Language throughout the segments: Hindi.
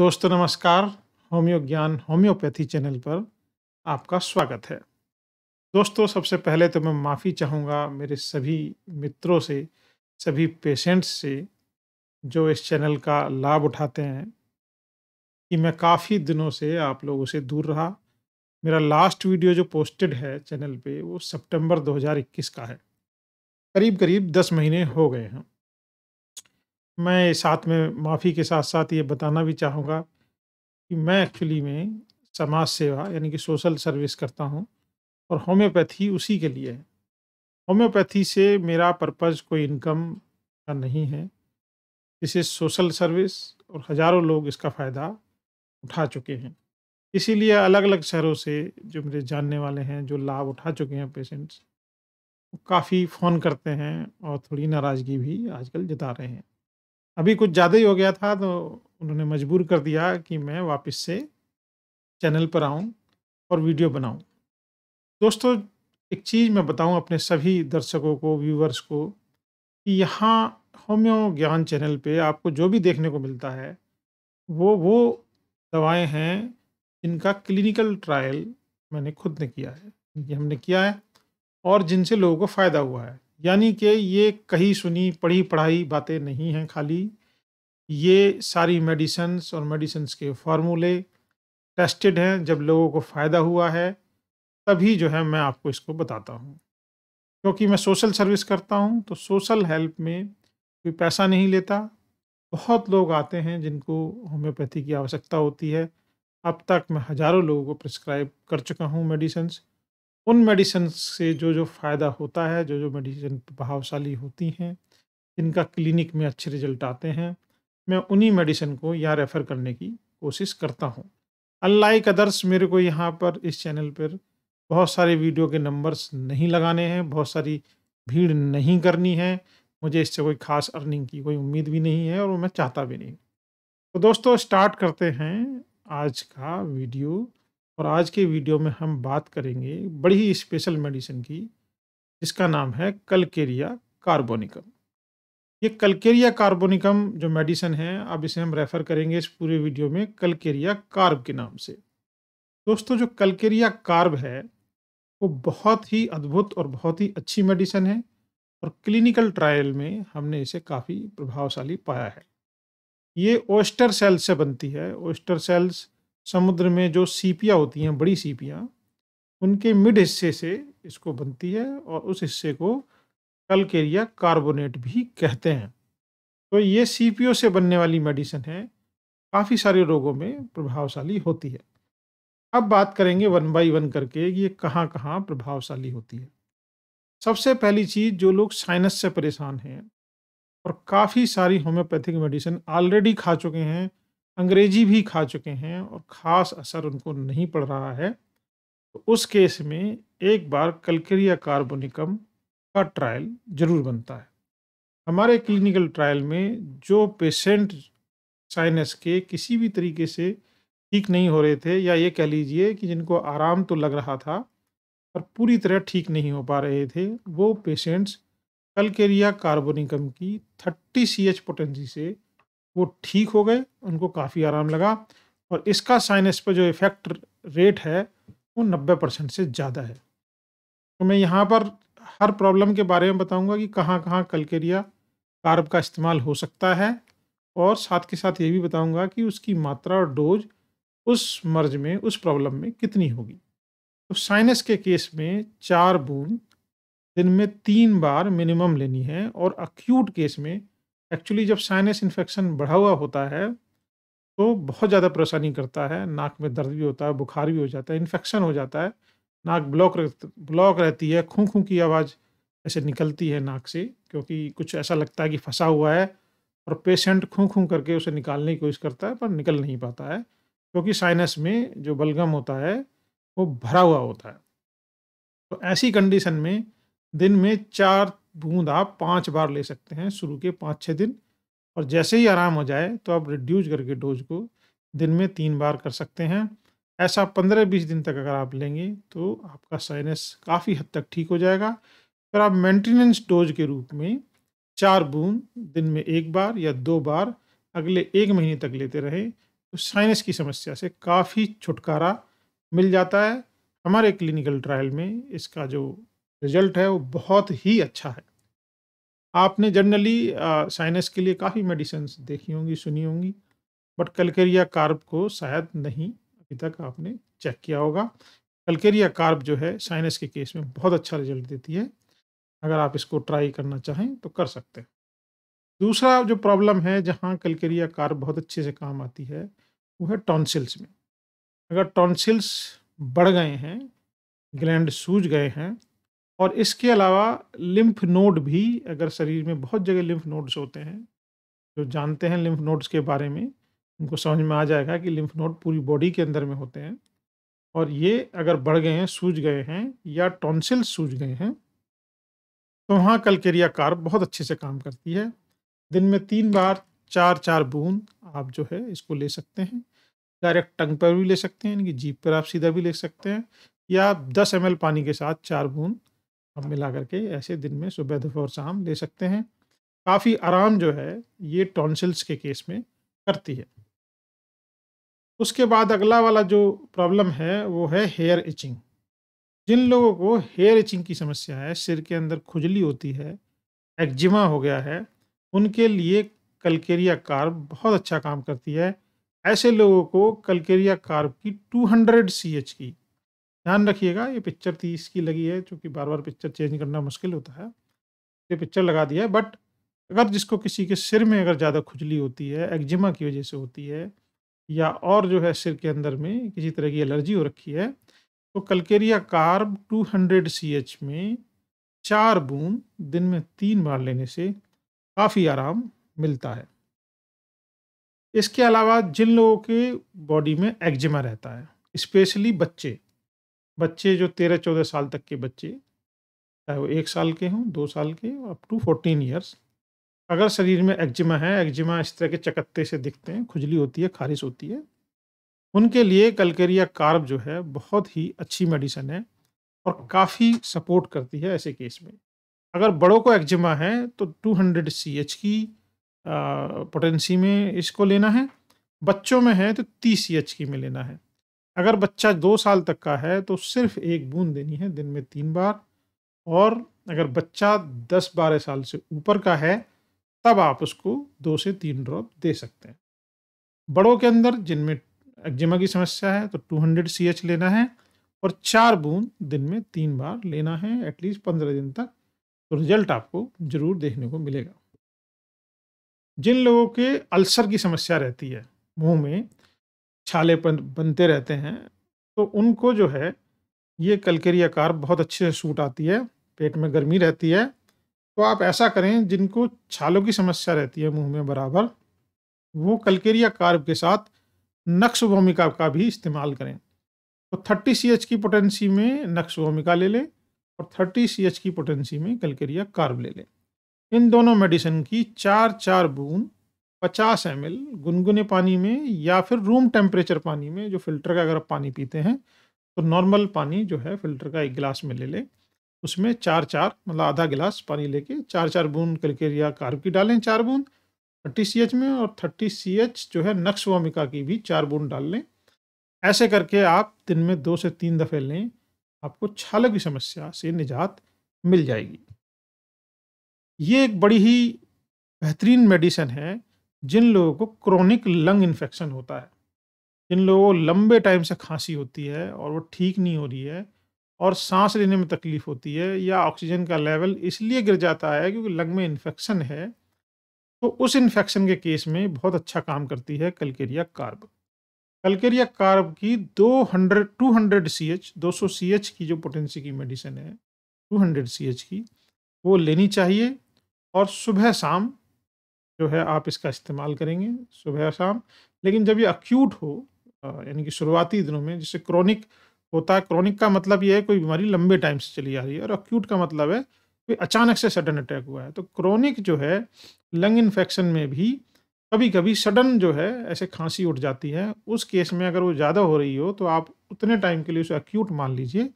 दोस्तों नमस्कार होम्यो ज्ञान होम्योपैथी चैनल पर आपका स्वागत है दोस्तों सबसे पहले तो मैं माफ़ी चाहूँगा मेरे सभी मित्रों से सभी पेशेंट्स से जो इस चैनल का लाभ उठाते हैं कि मैं काफ़ी दिनों से आप लोगों से दूर रहा मेरा लास्ट वीडियो जो पोस्टेड है चैनल पे वो सितंबर 2021 का है करीब करीब दस महीने हो गए हैं मैं साथ में माफ़ी के साथ साथ ये बताना भी चाहूँगा कि मैं एक्चुअली में समाज सेवा यानी कि सोशल सर्विस करता हूँ और होम्योपैथी उसी के लिए है होम्योपैथी से मेरा पर्पज़ कोई इनकम का नहीं है दिस इज़ सोशल सर्विस और हज़ारों लोग इसका फ़ायदा उठा चुके हैं इसीलिए अलग अलग शहरों से जो मेरे जानने वाले हैं जो लाभ उठा चुके हैं पेशेंट्स काफ़ी फ़ोन करते हैं और थोड़ी नाराज़गी भी आजकल जता रहे हैं अभी कुछ ज़्यादा ही हो गया था तो उन्होंने मजबूर कर दिया कि मैं वापस से चैनल पर आऊँ और वीडियो बनाऊँ दोस्तों एक चीज़ मैं बताऊँ अपने सभी दर्शकों को व्यूवर्स को कि यहाँ होम्यो ज्ञान चैनल पे आपको जो भी देखने को मिलता है वो वो दवाएं हैं जिनका क्लिनिकल ट्रायल मैंने खुद ने किया है हमने किया है और जिनसे लोगों को फ़ायदा हुआ है यानी कि ये कही सुनी पढ़ी पढ़ाई बातें नहीं हैं खाली ये सारी मेडिसन्स और मेडिसन्स के फार्मूले टेस्टेड हैं जब लोगों को फ़ायदा हुआ है तभी जो है मैं आपको इसको बताता हूँ क्योंकि मैं सोशल सर्विस करता हूँ तो सोशल हेल्प में कोई पैसा नहीं लेता बहुत लोग आते हैं जिनको होम्योपैथी की आवश्यकता होती है अब तक मैं हज़ारों लोगों को प्रिस्क्राइब कर चुका हूँ मेडिसन्स उन मेडिसिन से जो जो फ़ायदा होता है जो जो मेडिसिन प्रभावशाली होती हैं जिनका क्लिनिक में अच्छे रिजल्ट आते हैं मैं उन्हीं मेडिसिन को यहाँ रेफ़र करने की कोशिश करता हूँ अनलाइक अदर्स मेरे को यहाँ पर इस चैनल पर बहुत सारे वीडियो के नंबर्स नहीं लगाने हैं बहुत सारी भीड़ नहीं करनी है मुझे इससे कोई ख़ास अर्निंग की कोई उम्मीद भी नहीं है और मैं चाहता भी नहीं तो दोस्तों स्टार्ट करते हैं आज का वीडियो और आज के वीडियो में हम बात करेंगे बड़ी ही स्पेशल मेडिसिन की जिसका नाम है कलकेरिया कार्बोनिकम ये कलकेरिया कार्बोनिकम जो मेडिसिन है अब इसे हम रेफ़र करेंगे इस पूरे वीडियो में कलकेरिया कार्ब के नाम से दोस्तों जो कलकेरिया कार्ब है वो बहुत ही अद्भुत और बहुत ही अच्छी मेडिसिन है और क्लिनिकल ट्रायल में हमने इसे काफ़ी प्रभावशाली पाया है ये ओस्टर सेल्स से बनती है ओस्टर सेल्स समुद्र में जो सीपियाँ होती हैं बड़ी सीपियाँ उनके मिड हिस्से से इसको बनती है और उस हिस्से को कलकेरिया कार्बोनेट भी कहते हैं तो ये सीपीओ से बनने वाली मेडिसिन है काफ़ी सारे रोगों में प्रभावशाली होती है अब बात करेंगे वन बाई वन करके ये कहाँ कहाँ प्रभावशाली होती है सबसे पहली चीज़ जो लोग साइनस से परेशान हैं और काफ़ी सारी होम्योपैथिक मेडिसिन ऑलरेडी खा चुके हैं अंग्रेजी भी खा चुके हैं और ख़ास असर उनको नहीं पड़ रहा है तो उस केस में एक बार कलकेरिया कार्बोनिकम का ट्रायल ज़रूर बनता है हमारे क्लिनिकल ट्रायल में जो पेशेंट साइनस के किसी भी तरीके से ठीक नहीं हो रहे थे या ये कह लीजिए कि जिनको आराम तो लग रहा था पर पूरी तरह ठीक नहीं हो पा रहे थे वो पेशेंट्स कलकेरिया कार्बोनिकम की थर्टी सी एच पोटेंसी से वो ठीक हो गए उनको काफ़ी आराम लगा और इसका साइनस पर जो इफेक्ट रेट है वो नब्बे परसेंट से ज़्यादा है तो मैं यहाँ पर हर प्रॉब्लम के बारे में बताऊँगा कि कहाँ कहाँ कलकेरिया कार्ब का इस्तेमाल हो सकता है और साथ के साथ ये भी बताऊँगा कि उसकी मात्रा और डोज उस मर्ज में उस प्रॉब्लम में कितनी होगी तो साइनस के केस में चार बूंद दिन में तीन बार मिनिमम लेनी है और अक्यूट केस में एक्चुअली जब साइनस इन्फेक्शन बढ़ा हुआ होता है तो बहुत ज़्यादा परेशानी करता है नाक में दर्द भी होता है बुखार भी हो जाता है इन्फेक्शन हो जाता है नाक ब्लॉक ब्लॉक रहती है खूँ खूँ की आवाज़ ऐसे निकलती है नाक से क्योंकि कुछ ऐसा लगता है कि फंसा हुआ है और पेशेंट खूँ खूँ करके उसे निकालने की कोशिश करता है पर निकल नहीं पाता है क्योंकि साइनस में जो बलगम होता है वो भरा हुआ होता है तो ऐसी कंडीशन में दिन में चार बूंद आप पाँच बार ले सकते हैं शुरू के पाँच छः दिन और जैसे ही आराम हो जाए तो आप रिड्यूज करके डोज को दिन में तीन बार कर सकते हैं ऐसा पंद्रह बीस दिन तक अगर आप लेंगे तो आपका साइनस काफ़ी हद तक ठीक हो जाएगा फिर आप मेंटेनेंस डोज के रूप में चार बूंद दिन में एक बार या दो बार अगले एक महीने तक लेते रहें तो साइनस की समस्या से काफ़ी छुटकारा मिल जाता है हमारे क्लिनिकल ट्रायल में इसका जो रिजल्ट है वो बहुत ही अच्छा है आपने जनरली साइनस के लिए काफ़ी मेडिसिन देखी होंगी सुनी होंगी बट कलकेरिया कार्ब को शायद नहीं अभी तक आपने चेक किया होगा कलकेरिया कार्ब जो है साइनस के केस में बहुत अच्छा रिजल्ट देती है अगर आप इसको ट्राई करना चाहें तो कर सकते हैं दूसरा जो प्रॉब्लम है जहाँ कलकेरिया कार्ब बहुत अच्छे से काम आती है वो है टॉन्सिल्स में अगर टॉन्सिल्स बढ़ गए हैं ग्लैंड सूज गए हैं और इसके अलावा लिम्फ नोड भी अगर शरीर में बहुत जगह लिम्फ नोड्स होते हैं जो जानते हैं लिम्फ नोड्स के बारे में उनको समझ में आ जाएगा कि लिम्फ नोड पूरी बॉडी के अंदर में होते हैं और ये अगर बढ़ गए हैं सूज गए हैं या टॉन्सिल सूज गए हैं तो वहाँ कलकेरिया कार बहुत अच्छे से काम करती है दिन में तीन बार चार चार बूंद आप जो है इसको ले सकते हैं डायरेक्ट टंग पर भी ले सकते हैं इनकी जीप पर आप सीधा भी ले सकते हैं या आप दस एम पानी के साथ चार बूंद हम मिला करके ऐसे दिन में सुबह दोपहर शाम ले सकते हैं काफ़ी आराम जो है ये टॉन्सिल्स के केस में करती है उसके बाद अगला वाला जो प्रॉब्लम है वो है हेयर इचिंग जिन लोगों को हेयर इचिंग की समस्या है सिर के अंदर खुजली होती है एक्जिमा हो गया है उनके लिए कलकेरिया कार्ब बहुत अच्छा काम करती है ऐसे लोगों को कलकेरिया कार्ब की 200 सीएच की ध्यान रखिएगा ये पिक्चर तीस की लगी है क्योंकि बार बार पिक्चर चेंज करना मुश्किल होता है ये पिक्चर लगा दिया है बट अगर जिसको किसी के सिर में अगर ज़्यादा खुजली होती है एक्जिमा की वजह से होती है या और जो है सिर के अंदर में किसी तरह की एलर्जी हो रखी है तो कलकेरिया कार्ब 200 एच में चार बूंद दिन में तीन बार लेने से काफ़ी आराम मिलता है इसके अलावा जिन लोगों के बॉडी में एक्जिमा रहता है स्पेशली बच्चे बच्चे जो तेरह चौदह साल तक के बच्चे चाहे वो एक साल के हों दो साल के अप टू फोर्टीन ईयर्स अगर शरीर में एक्जिमा है एक्जिमा इस तरह के चकत्ते से दिखते हैं खुजली होती है खारिश होती है उनके लिए कलकेरिया कार्ब जो है बहुत ही अच्छी मेडिसन है और काफ़ी सपोर्ट करती है ऐसे केस में अगर बड़ों को एक्जिमा है तो 200 हंड्रेड की पोटेंसी में इसको लेना है बच्चों में है तो 30 सी की में लेना है अगर बच्चा दो साल तक का है तो सिर्फ एक बूंद देनी है दिन में तीन बार और अगर बच्चा दस बारह साल से ऊपर का है तब आप उसको दो से तीन ड्रॉप दे सकते हैं बड़ों के अंदर जिनमें एक्जिमा की समस्या है तो 200 एच लेना है और चार बूंद दिन में तीन बार लेना है एटलीस्ट पंद्रह दिन तक तो रिजल्ट आपको ज़रूर देखने को मिलेगा जिन लोगों के अल्सर की समस्या रहती है मुंह में छाले बनते रहते हैं तो उनको जो है ये कलकेरिया कार बहुत अच्छे से सूट आती है पेट में गर्मी रहती है तो आप ऐसा करें जिनको छालों की समस्या रहती है मुंह में बराबर वो कलकेरिया कार्ब के साथ नक्श भूमिका का भी इस्तेमाल करें तो थर्टी सी की पोटेंसी में नक्श भूमिका ले लें और थर्टी सी की पोटेंसी में कलकेरिया कार्ब ले लें इन दोनों मेडिसिन की चार चार बूंद पचास एम गुनगुने पानी में या फिर रूम टेम्परेचर पानी में जो फिल्टर का अगर आप पानी पीते हैं तो नॉर्मल पानी जो है फिल्टर का एक गिलास में ले लें उसमें चार चार मतलब आधा गिलास पानी लेके चार चार बूंद कलकेरिया कार्ब की डालें चार बूंद थर्टी सी एच में और थर्टी सी एच जो है नक्स वामिका की भी चार बूंद डाल लें ऐसे करके आप दिन में दो से तीन दफ़े लें आपको छाल की समस्या से निजात मिल जाएगी ये एक बड़ी ही बेहतरीन मेडिसिन है जिन लोगों को क्रोनिक लंग इन्फेक्शन होता है जिन लोगों को लंबे टाइम से खांसी होती है और वो ठीक नहीं हो रही है और सांस लेने में तकलीफ होती है या ऑक्सीजन का लेवल इसलिए गिर जाता है क्योंकि लंग में इन्फेक्शन है तो उस इन्फेक्शन के केस में बहुत अच्छा काम करती है कलकेरिया कार्ब कलकेरिया कार्ब की 200 200 सौ सी एच की जो पोटेंसी की मेडिसिन है 200 एच की वो लेनी चाहिए और सुबह शाम जो है आप इसका इस्तेमाल करेंगे सुबह शाम लेकिन जब ये अक्यूट हो यानी कि शुरुआती दिनों में जिससे क्रॉनिक होता है क्रॉनिक का मतलब ये है कोई बीमारी लंबे टाइम से चली आ रही है और अक्यूट का मतलब है कोई अचानक से सडन अटैक हुआ है तो क्रॉनिक जो है लंग इन्फेक्शन में भी कभी कभी सडन जो है ऐसे खांसी उठ जाती है उस केस में अगर वो ज़्यादा हो रही हो तो आप उतने टाइम के लिए उसे अक्यूट मान लीजिए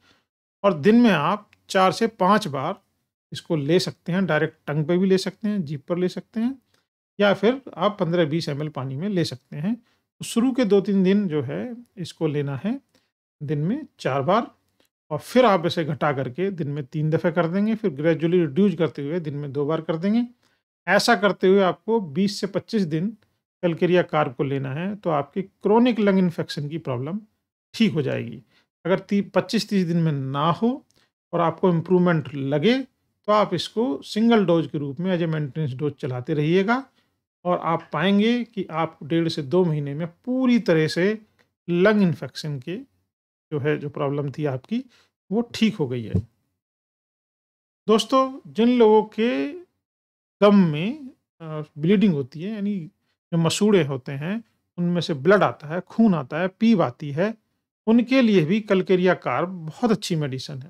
और दिन में आप चार से पाँच बार इसको ले सकते हैं डायरेक्ट टंग पे भी ले सकते हैं जीप पर ले सकते हैं या फिर आप 15-20 एम पानी में ले सकते हैं तो शुरू के दो तीन दिन जो है इसको लेना है दिन में चार बार और फिर आप इसे घटा करके दिन में तीन दफ़े कर देंगे फिर ग्रेजुअली रिड्यूज करते हुए दिन में दो बार कर देंगे ऐसा करते हुए आपको 20 से 25 दिन कलकेरिया कार्ब को लेना है तो आपकी क्रोनिक लंग इन्फेक्शन की प्रॉब्लम ठीक हो जाएगी अगर ती पच्चीस तीस दिन में ना हो और आपको इम्प्रूवमेंट लगे तो आप इसको सिंगल डोज के रूप में एज ए मेंटेनेंस डोज चलाते रहिएगा और आप पाएंगे कि आप डेढ़ से दो महीने में पूरी तरह से लंग इन्फेक्शन के जो है जो प्रॉब्लम थी आपकी वो ठीक हो गई है दोस्तों जिन लोगों के दम में ब्लीडिंग होती है यानी जो मसूड़े होते हैं उनमें से ब्लड आता है खून आता है पीव आती है उनके लिए भी कलकेरिया कार्ब बहुत अच्छी मेडिसिन है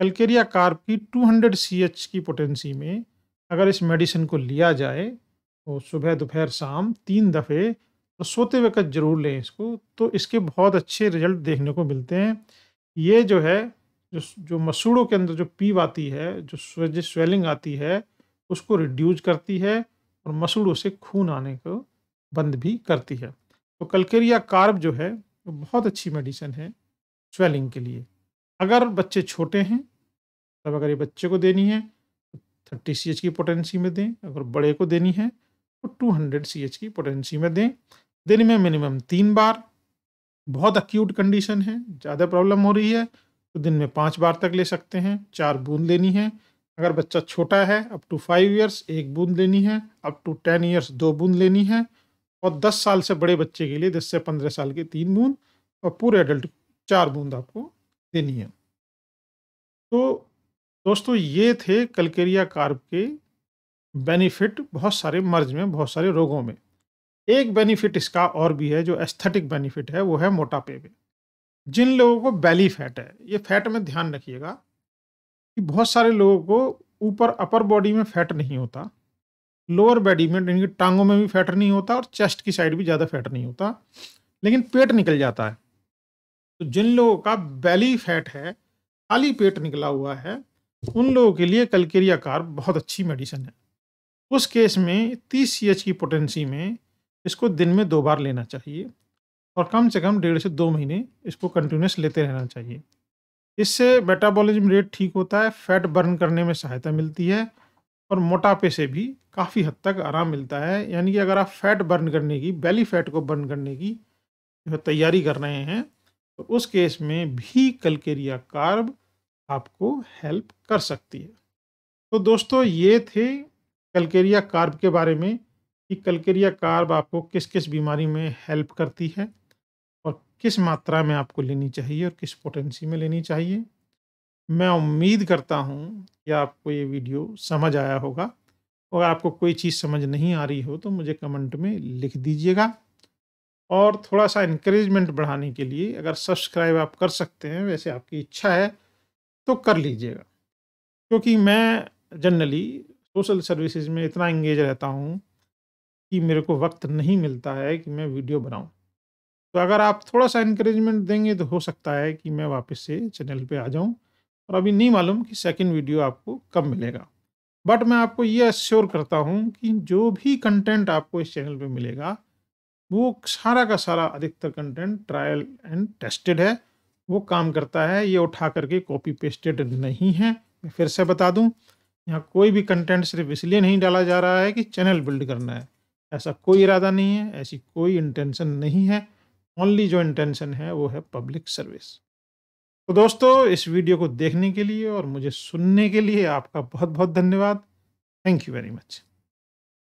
कलकेरिया कार्ब की 200 सी की पोटेंसी में अगर इस मेडिसिन को लिया जाए और तो सुबह दोपहर शाम तीन दफ़े और तो सोते वक़्त ज़रूर लें इसको तो इसके बहुत अच्छे रिज़ल्ट देखने को मिलते हैं ये जो है जो जो मसूड़ों के अंदर जो पीव आती है जो जो स्वेलिंग आती है उसको रिड्यूज करती है और मसूड़ों से खून आने को बंद भी करती है तो कलकेरिया कार्ब जो है वो बहुत अच्छी मेडिसिन है स्वेलिंग के लिए अगर बच्चे छोटे हैं तब अगर ये बच्चे को देनी है तो थर्टी सी एच की पोटेंसी में दें अगर बड़े को देनी है टू हंड्रेड सी एच की पोटेंसी में दें दिन में मिनिमम तीन बार बहुत अक्यूट कंडीशन है ज़्यादा प्रॉब्लम हो रही है तो दिन में पाँच बार तक ले सकते हैं चार बूंद लेनी है अगर बच्चा छोटा है अप टू फाइव ईयर्स एक बूंद लेनी है अप टू टेन ईयर्स दो बूंद लेनी है और दस साल से बड़े बच्चे के लिए दस से पंद्रह साल के तीन बूंद और पूरे एडल्ट चार बूंद आपको देनी है तो दोस्तों ये थे कलकेरिया कार्प के बेनिफिट बहुत सारे मर्ज में बहुत सारे रोगों में एक बेनिफिट इसका और भी है जो एस्थेटिक बेनिफिट है वो है मोटापे में जिन लोगों को बैली फैट है ये फैट में ध्यान रखिएगा कि बहुत सारे लोगों को ऊपर अपर बॉडी में फैट नहीं होता लोअर बॉडी में यानी कि टांगों में भी फैट नहीं होता और चेस्ट की साइड भी ज़्यादा फैट नहीं होता लेकिन पेट निकल जाता है तो जिन लोगों का बैली फैट है खाली पेट निकला हुआ है उन लोगों के लिए कलकेरिया कार बहुत अच्छी मेडिसिन है उस केस में 30 सी की पोटेंसी में इसको दिन में दो बार लेना चाहिए और कम से कम डेढ़ से दो महीने इसको कंटिन्यूस लेते रहना चाहिए इससे मेटाबॉलिज्म रेट ठीक होता है फैट बर्न करने में सहायता मिलती है और मोटापे से भी काफ़ी हद तक आराम मिलता है यानी कि अगर आप फैट बर्न करने की बेली फैट को बर्न करने की जो तैयारी कर रहे हैं तो उस केस में भी कलकेरिया कार्ब आपको हेल्प कर सकती है तो दोस्तों ये थे कलकेरिया कार्ब के बारे में कि कलकेरिया कार्ब आपको किस किस बीमारी में हेल्प करती है और किस मात्रा में आपको लेनी चाहिए और किस पोटेंसी में लेनी चाहिए मैं उम्मीद करता हूँ कि आपको ये वीडियो समझ आया होगा अगर आपको कोई चीज़ समझ नहीं आ रही हो तो मुझे कमेंट में लिख दीजिएगा और थोड़ा सा इनक्रेजमेंट बढ़ाने के लिए अगर सब्सक्राइब आप कर सकते हैं वैसे आपकी इच्छा है तो कर लीजिएगा क्योंकि मैं जनरली सोशल सर्विसेज में इतना इंगेज रहता हूँ कि मेरे को वक्त नहीं मिलता है कि मैं वीडियो बनाऊँ तो अगर आप थोड़ा सा इंक्रेजमेंट देंगे तो हो सकता है कि मैं वापस से चैनल पे आ जाऊं और अभी नहीं मालूम कि सेकंड वीडियो आपको कब मिलेगा बट मैं आपको ये अश्योर करता हूँ कि जो भी कंटेंट आपको इस चैनल पे मिलेगा वो सारा का सारा अधिकतर कंटेंट ट्रायल एंड टेस्टेड है वो काम करता है ये उठा करके कॉपी पेस्टेड नहीं है मैं फिर से बता दूँ यहाँ कोई भी कंटेंट सिर्फ इसलिए नहीं डाला जा रहा है कि चैनल बिल्ड करना है ऐसा कोई इरादा नहीं है ऐसी कोई इंटेंशन नहीं है ओनली जो इंटेंशन है वो है पब्लिक सर्विस तो दोस्तों इस वीडियो को देखने के लिए और मुझे सुनने के लिए आपका बहुत बहुत धन्यवाद थैंक यू वेरी मच